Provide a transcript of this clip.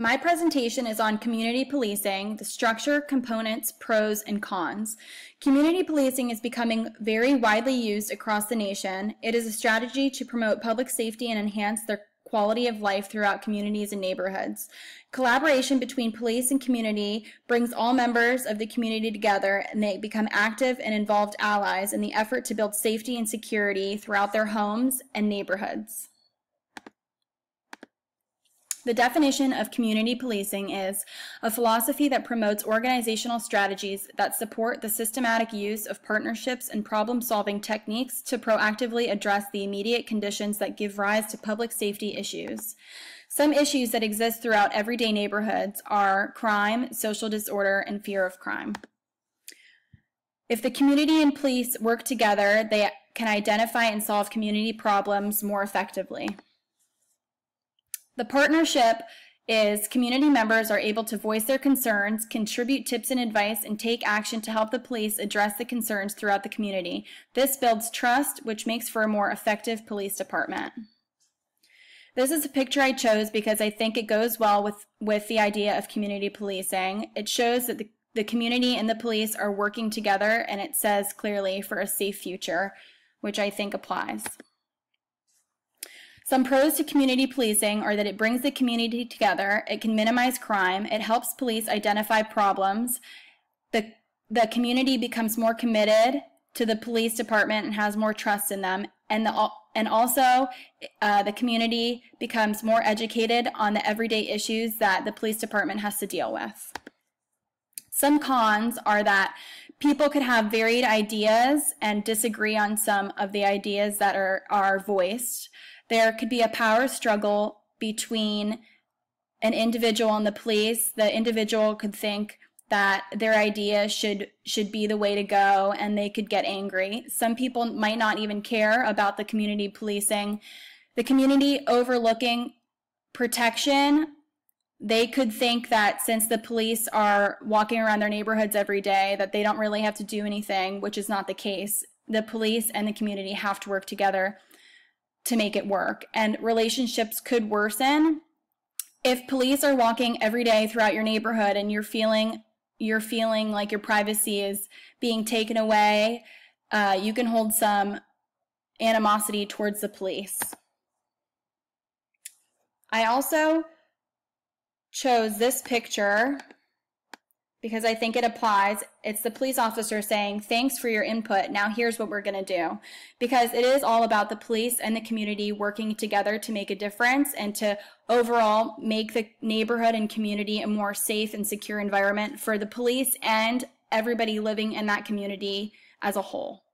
My presentation is on community policing, the structure, components, pros, and cons. Community policing is becoming very widely used across the nation. It is a strategy to promote public safety and enhance their quality of life throughout communities and neighborhoods. Collaboration between police and community brings all members of the community together and they become active and involved allies in the effort to build safety and security throughout their homes and neighborhoods. The definition of community policing is a philosophy that promotes organizational strategies that support the systematic use of partnerships and problem solving techniques to proactively address the immediate conditions that give rise to public safety issues. Some issues that exist throughout everyday neighborhoods are crime, social disorder, and fear of crime. If the community and police work together, they can identify and solve community problems more effectively. The partnership is community members are able to voice their concerns, contribute tips and advice, and take action to help the police address the concerns throughout the community. This builds trust, which makes for a more effective police department. This is a picture I chose because I think it goes well with, with the idea of community policing. It shows that the, the community and the police are working together, and it says clearly for a safe future, which I think applies. Some pros to community policing are that it brings the community together, it can minimize crime, it helps police identify problems, the, the community becomes more committed to the police department and has more trust in them, and the and also uh, the community becomes more educated on the everyday issues that the police department has to deal with. Some cons are that people could have varied ideas and disagree on some of the ideas that are, are voiced. There could be a power struggle between an individual and the police. The individual could think that their idea should should be the way to go and they could get angry. Some people might not even care about the community policing. The community overlooking protection they could think that since the police are walking around their neighborhoods every day that they don't really have to do anything which is not the case the police and the community have to work together to make it work. And relationships could worsen if police are walking every day throughout your neighborhood and you're feeling you're feeling like your privacy is being taken away, uh, you can hold some animosity towards the police. I also chose this picture because I think it applies. It's the police officer saying, thanks for your input. Now here's what we're going to do. Because it is all about the police and the community working together to make a difference and to overall make the neighborhood and community a more safe and secure environment for the police and everybody living in that community as a whole.